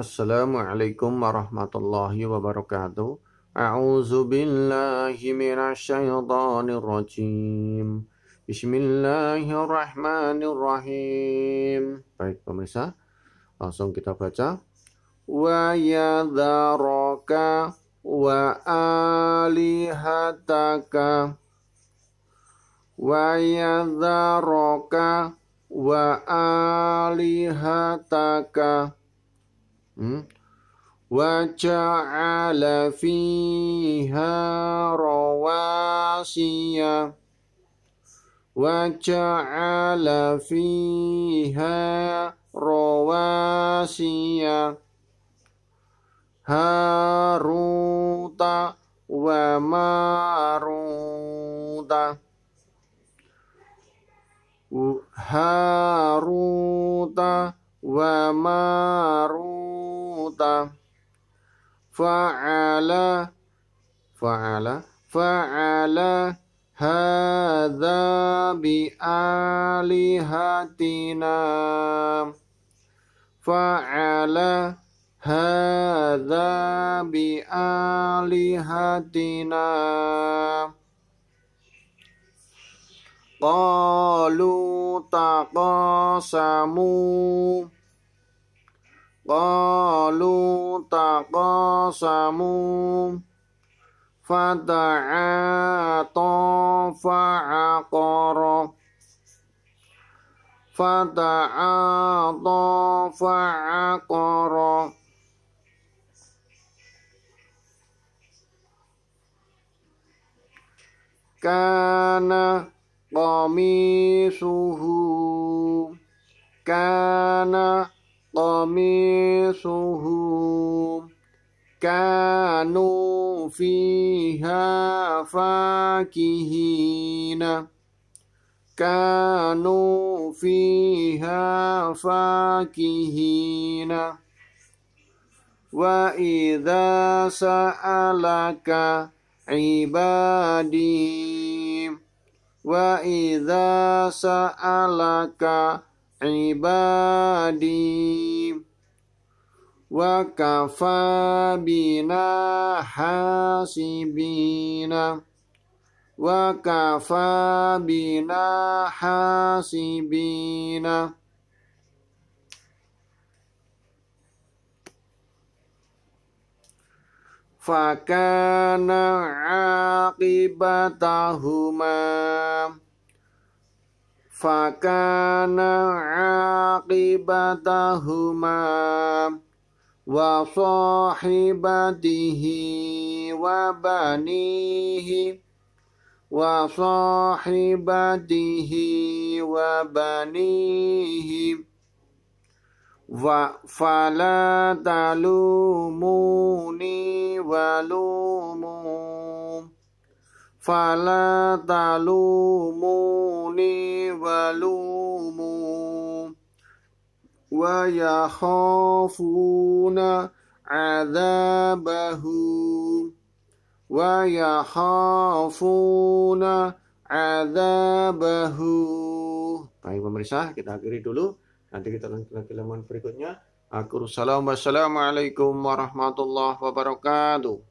Assalamualaikum warahmatullahi wabarakatuh. A'udzu billahi minasyaitonir rajim. Bismillahirrahmanirrahim. Baik pemirsa, langsung kita baca. Wa yadharaka wa alihataka wa yadharaka wa alihataka Hmm? Wa ja'ala fiha rawasiya Wa ja'ala fiha rawasiya Haruta wa maruta Haruta wa maruta فعل فعل فعل هذا بآلهتنا فعل هذا بآلهتنا قالوا تقاسموا qalu taqasamu fata'ata fa'aqara fata'ata fa'aqara kana qamisuhu kana قميصه كانوا فيها فاكهين كانوا فيها فاكهين وإذا سألك عبادي وإذا سألك ibadi wa kafabina hasibina wa kafabina hasibina فَكَانَ عَاقِبَتَهُمَا فكان عاقبتهما وصاحبته وبنيه وصاحبته وبنيه فلا تلوموني ولوموا walumu wa yakhafuna azabahu wa yakhafuna azabahu Baik pemirsa, kita akhiri dulu. Nanti kita lanjut lagi laman berikutnya. Assalamualaikum wassalamualaikum warahmatullahi wabarakatuh.